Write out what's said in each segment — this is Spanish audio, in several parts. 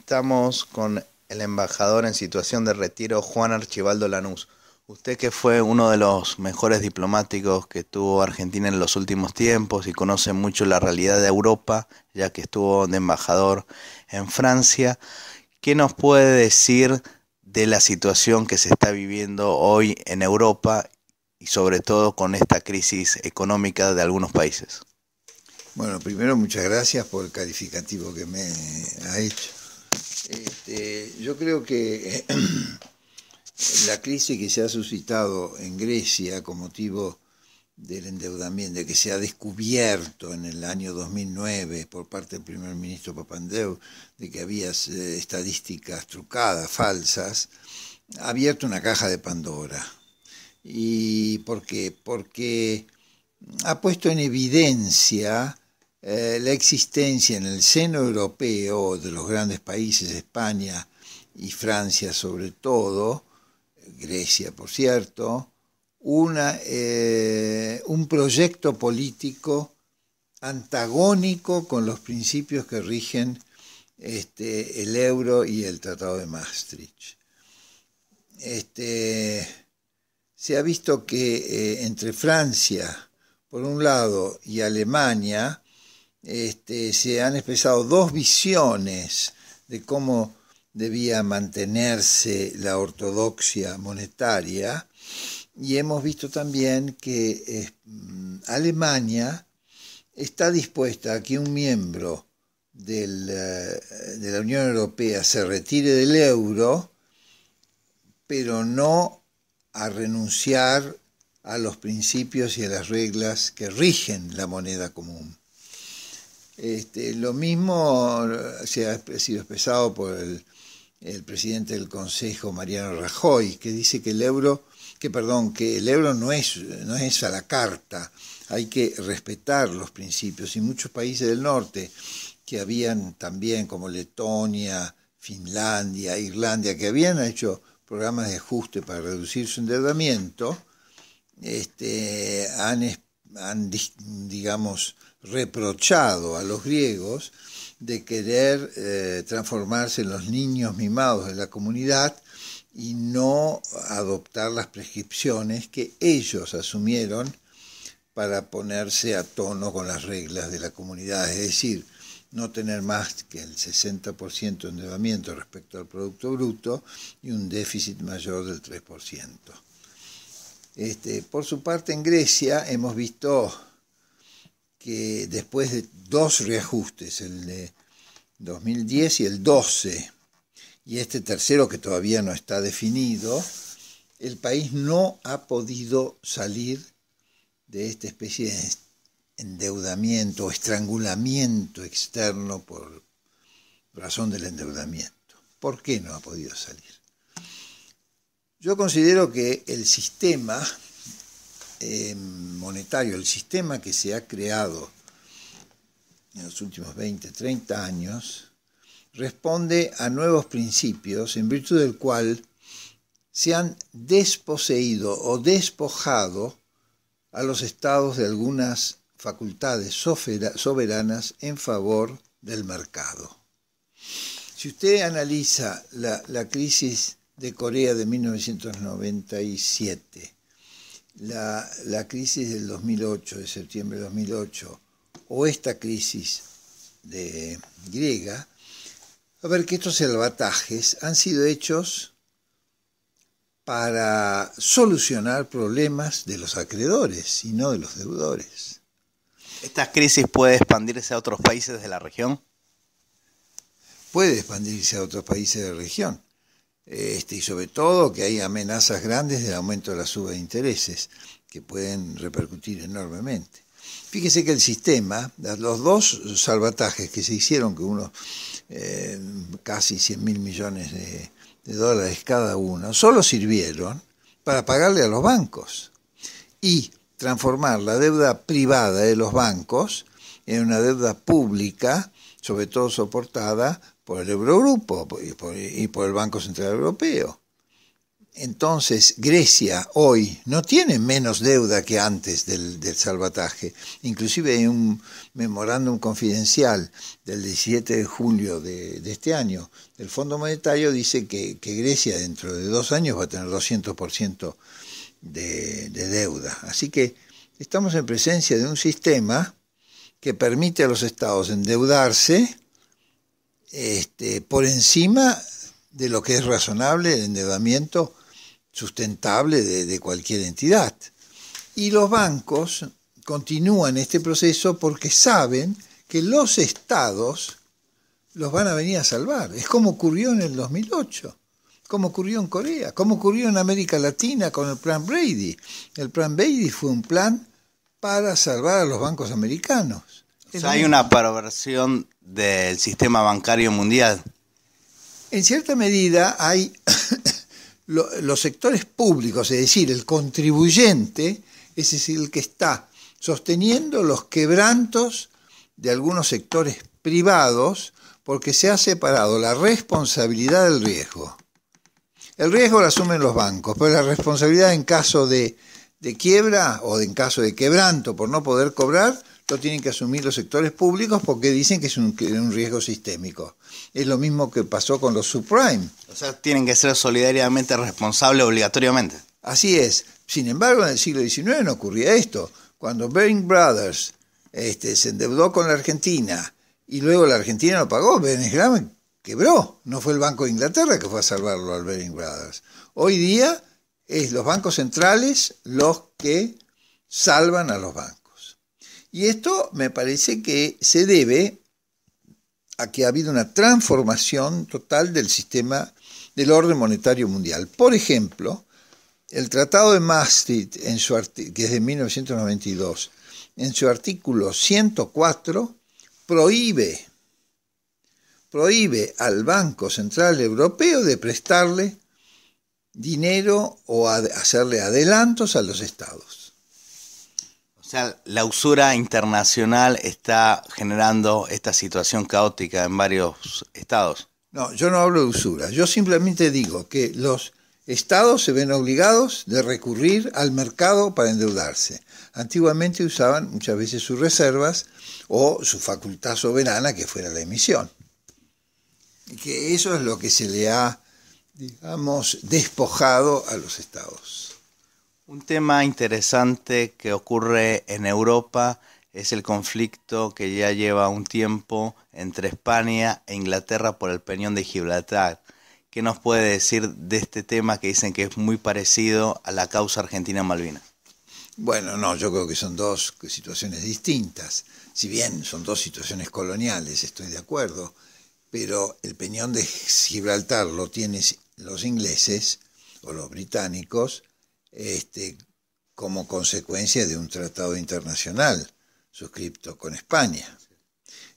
Estamos con el embajador en situación de retiro, Juan Archibaldo Lanús. Usted que fue uno de los mejores diplomáticos que tuvo Argentina en los últimos tiempos y conoce mucho la realidad de Europa, ya que estuvo de embajador en Francia, ¿qué nos puede decir de la situación que se está viviendo hoy en Europa y sobre todo con esta crisis económica de algunos países? Bueno, primero muchas gracias por el calificativo que me ha hecho. Este, yo creo que eh, la crisis que se ha suscitado en Grecia con motivo del endeudamiento, de que se ha descubierto en el año 2009 por parte del primer ministro Papandeu de que había eh, estadísticas trucadas, falsas, ha abierto una caja de Pandora. ¿Y por qué? Porque ha puesto en evidencia eh, la existencia en el seno europeo de los grandes países, España y Francia sobre todo, Grecia por cierto, eh, un proyecto político antagónico con los principios que rigen este, el euro y el Tratado de Maastricht. Este, se ha visto que eh, entre Francia, por un lado, y Alemania, este, se han expresado dos visiones de cómo debía mantenerse la ortodoxia monetaria y hemos visto también que eh, mm, Alemania está dispuesta a que un miembro eh, de la Unión Europea se retire del euro, pero no a renunciar a los principios y a las reglas que rigen la moneda común. Este, lo mismo eh, se ha sido expresado por el, presidente del Consejo, Mariano Rajoy, que dice que el euro, que perdón, que el euro no es, no es a la carta, hay que respetar los principios. Y muchos países del norte que habían también, como Letonia, Finlandia, Irlanda, que habían hecho programas de ajuste para reducir su endeudamiento, este, han expresado han, digamos, reprochado a los griegos de querer eh, transformarse en los niños mimados de la comunidad y no adoptar las prescripciones que ellos asumieron para ponerse a tono con las reglas de la comunidad, es decir, no tener más que el 60% de endeudamiento respecto al Producto Bruto y un déficit mayor del 3%. Este, por su parte, en Grecia hemos visto que después de dos reajustes, el de 2010 y el 12, y este tercero que todavía no está definido, el país no ha podido salir de esta especie de endeudamiento o estrangulamiento externo por razón del endeudamiento. ¿Por qué no ha podido salir? Yo considero que el sistema eh, monetario, el sistema que se ha creado en los últimos 20, 30 años, responde a nuevos principios en virtud del cual se han desposeído o despojado a los estados de algunas facultades soberanas en favor del mercado. Si usted analiza la, la crisis de Corea de 1997, la, crisis del 2008, de septiembre de 2008, o esta crisis de griega, a ver que estos salvatajes han sido hechos para solucionar problemas de los acreedores y no de los deudores. ¿Esta crisis puede expandirse a otros países de la región? Puede expandirse a otros países de la región. Este, y sobre todo que hay amenazas grandes del aumento de la suba de intereses que pueden repercutir enormemente. Fíjese que el sistema, los dos salvatajes que se hicieron, que unos eh, casi 100 mil millones de, de dólares cada uno, solo sirvieron para pagarle a los bancos y transformar la deuda privada de los bancos en una deuda pública, sobre todo soportada por el Eurogrupo y por, el Banco Central Europeo. Entonces, Grecia hoy no tiene menos deuda que antes del, salvataje. Inclusive hay un memorándum confidencial del 17 de julio de, este año El Fondo Monetario dice que, Grecia dentro de dos años va a tener 200% de, de deuda. Así que estamos en presencia de un sistema que permite a los estados endeudarse este, por encima de lo que es razonable el endeudamiento sustentable de, de cualquier entidad. Y los bancos continúan este proceso porque saben que los estados los van a venir a salvar. Es como ocurrió en el 2008, como ocurrió en Corea, como ocurrió en América Latina con el plan Brady. El plan Brady fue un plan para salvar a los bancos americanos hay una perversión del sistema bancario mundial. En cierta medida hay los sectores públicos, es decir, el contribuyente, es decir, el que está sosteniendo los quebrantos de algunos sectores privados porque se ha separado la responsabilidad del riesgo. El riesgo lo asumen los bancos, pero la responsabilidad en caso de, de quiebra o en caso de quebranto por no poder cobrar tienen que asumir los sectores públicos porque dicen que es un, riesgo sistémico. Es lo mismo que pasó con los subprime. O sea, tienen que ser solidariamente responsables obligatoriamente. Así es. Sin embargo, en el siglo XIX no ocurría esto. Cuando Bering Brothers este, se endeudó con la Argentina y luego la Argentina lo pagó, Venezuela quebró. No fue el Banco de Inglaterra que fue a salvarlo al Bering Brothers. Hoy día es los bancos centrales los que salvan a los bancos. Y esto me parece que se debe a que ha habido una transformación total del sistema del orden monetario mundial. Por ejemplo, el Tratado de Maastricht, en su que es de 1992, en su artículo 104, prohíbe, prohíbe al Banco Central Europeo de prestarle dinero o hacerle adelantos a los estados. O sea, la usura internacional está generando esta situación caótica en varios estados. No, yo no hablo de usura. Yo simplemente digo que los estados se ven obligados de recurrir al mercado para endeudarse. Antiguamente usaban muchas veces sus reservas o su facultad soberana que fuera la emisión. Y Que eso es lo que se le ha, digamos, despojado a los estados. Un tema interesante que ocurre en Europa es el conflicto que ya lleva un tiempo entre España e Inglaterra por el Peñón de Gibraltar. ¿Qué nos puede decir de este tema que dicen que es muy parecido a la causa argentina malvina Bueno, no, yo creo que son dos situaciones distintas. Si bien son dos situaciones coloniales, estoy de acuerdo, pero el peñón de Gibraltar lo tienen los ingleses o los británicos este, como consecuencia de un tratado internacional suscripto con España.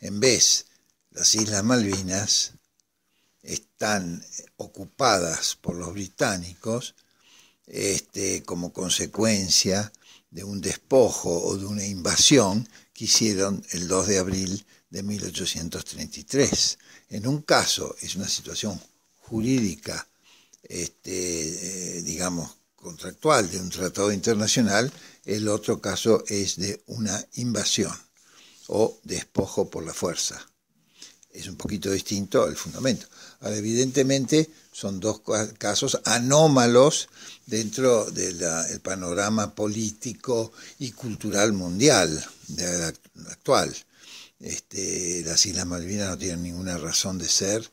En vez, las Islas Malvinas están ocupadas por los británicos este, como consecuencia de un despojo o de una invasión que hicieron el 2 de abril de 1833. En un caso es una situación jurídica, este, eh, digamos, contractual de un tratado internacional, el otro caso es de una invasión o despojo por la fuerza. Es un poquito distinto el fundamento. Ahora, evidentemente, son dos casos anómalos dentro del panorama político y cultural mundial actual. Este, las Islas Malvinas no tienen ninguna razón de ser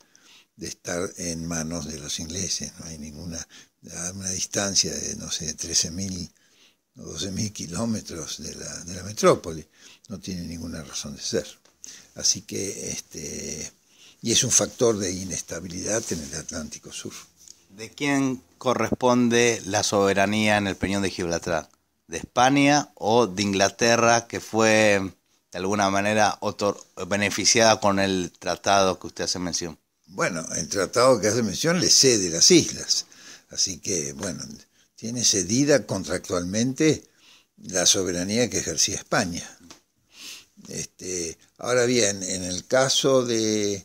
de estar en manos de los ingleses. No hay ninguna a una distancia de, no sé, 13.000 o 12.000 kilómetros de la, de la metrópoli. No tiene ninguna razón de ser. Así que, este, y es un factor de inestabilidad en el Atlántico Sur. ¿De quién corresponde la soberanía en el Peñón de Gibraltar? ¿De España o de Inglaterra, que fue de alguna manera beneficiada con el tratado que usted hace mención? bueno, el tratado que hace mención le cede las islas. Así que, bueno, tiene cedida contractualmente la soberanía que ejercía España. Este, ahora bien, en el caso de,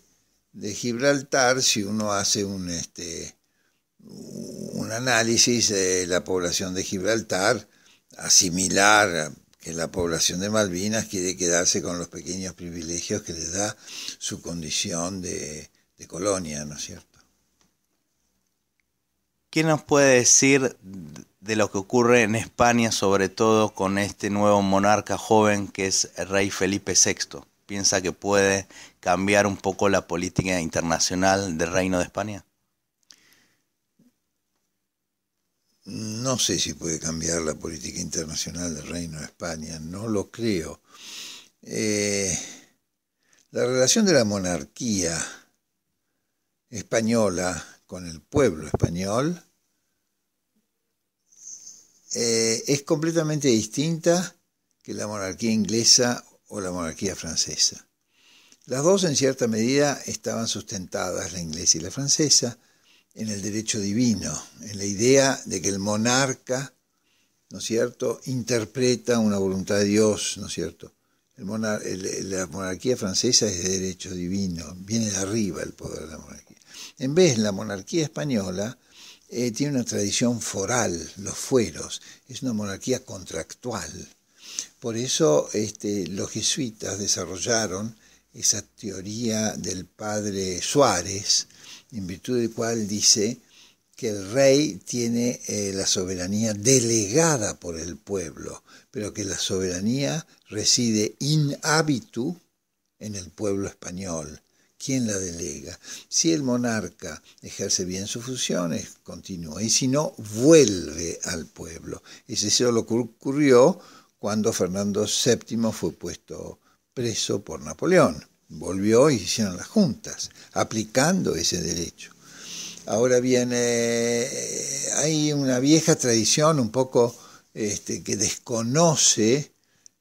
Gibraltar, si uno hace un, este, un análisis de la población de Gibraltar, asimilar que la población de Malvinas quiere quedarse con los pequeños privilegios que le da su condición de, de Colonia, ¿no es cierto? ¿Qué nos puede decir de lo que ocurre en España, sobre todo con este nuevo monarca joven que es el rey Felipe VI? ¿Piensa que puede cambiar un poco la política internacional del Reino de España? No sé si puede cambiar la política internacional del Reino de España, no lo creo. Eh, la relación de la monarquía española con el pueblo español eh, es completamente distinta que la monarquía inglesa o la monarquía francesa. Las dos en cierta medida estaban sustentadas, la inglesa y la francesa, en el derecho divino, en la idea de que el monarca, ¿no es cierto?, interpreta una voluntad de Dios, ¿no es cierto? la monarquía francesa es de derecho divino, viene de arriba el poder de la monarquía. En vez, la monarquía española eh, tiene una tradición foral, los fueros, es una monarquía contractual. Por eso este, los jesuitas desarrollaron esa teoría del padre Suárez, en virtud del cual dice que el rey tiene eh, la soberanía delegada por el pueblo, pero que la soberanía reside in habitu en el pueblo español quién la delega. Si el monarca ejerce bien sus funciones, continúa, y si no, vuelve al pueblo. Ese es lo ocurrió cuando Fernando VII fue puesto preso por Napoleón. Volvió y hicieron las juntas, aplicando ese derecho. Ahora bien, eh, hay una vieja tradición un poco este, que desconoce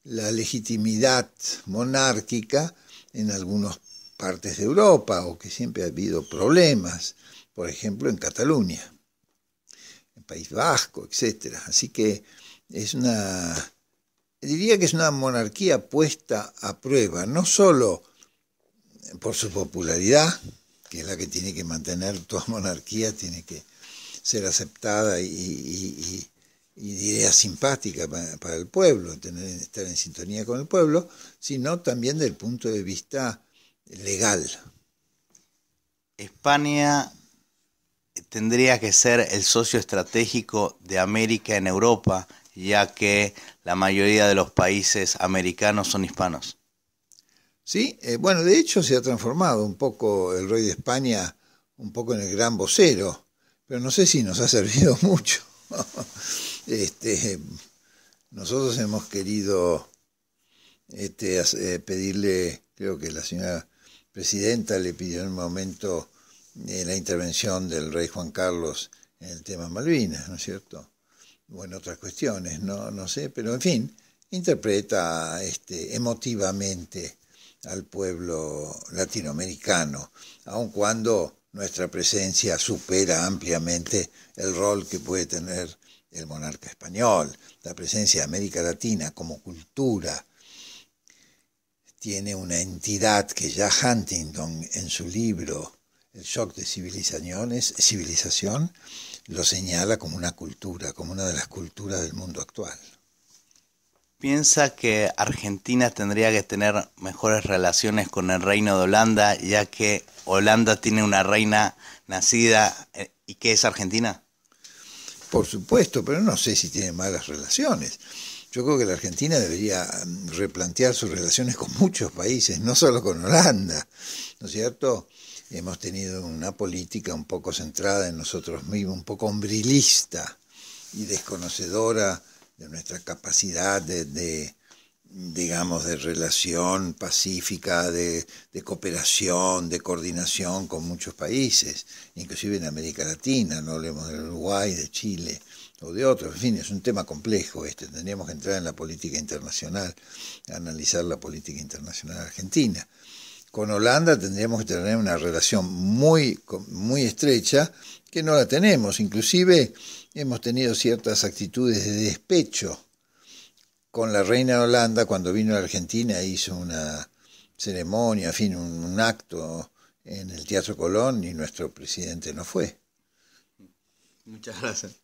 la legitimidad monárquica en algunos partes de Europa o que siempre ha habido problemas, por ejemplo en Cataluña, en País Vasco, etc. Así que es una, diría que es una monarquía puesta a prueba, no solo por su popularidad, que es la que tiene que mantener toda monarquía, tiene que ser aceptada y, y, simpática para, el pueblo, tener, estar en sintonía con el pueblo, sino también del punto de vista legal. España tendría que ser el socio estratégico de América en Europa, ya que la mayoría de los países americanos son hispanos. Sí, eh, bueno, de hecho se ha transformado un poco el rey de España, un poco en el gran vocero, pero no sé si nos ha servido mucho. este, nosotros hemos querido este, eh, pedirle, creo que la señora presidenta le pidió en un momento eh, la intervención del rey Juan Carlos en el tema Malvinas, ¿no es cierto? O en otras cuestiones, no, no sé, pero en fin, interpreta este, emotivamente al pueblo latinoamericano, aun cuando nuestra presencia supera ampliamente el rol que puede tener el monarca español, la presencia de América Latina como cultura, tiene una entidad que ya Huntington en su libro El shock de civilizaciones, civilización lo señala como una cultura, como una de las culturas del mundo actual. ¿Piensa que Argentina tendría que tener mejores relaciones con el reino de Holanda, ya que Holanda tiene una reina nacida eh, y que es Argentina? Por supuesto, pero no sé si tiene malas relaciones. Yo creo que la Argentina debería mm, replantear sus relaciones con muchos países, no solo con Holanda, ¿no es cierto? Hemos tenido una política un poco centrada en nosotros mismos, un poco hombrilista y desconocedora de nuestra capacidad de, digamos, de relación pacífica, de, de, cooperación, de coordinación con muchos países, inclusive en América Latina, no hablemos de Uruguay, de Chile o de otros. En fin, es un tema complejo este. Tendríamos que entrar en la política internacional, analizar la política internacional argentina. Con Holanda tendríamos que tener una relación muy, muy estrecha, que no la tenemos. Inclusive hemos tenido ciertas actitudes de despecho con la reina de Holanda cuando vino a Argentina e hizo una ceremonia, en fin, un acto en el Teatro Colón y nuestro presidente no fue. Muchas gracias.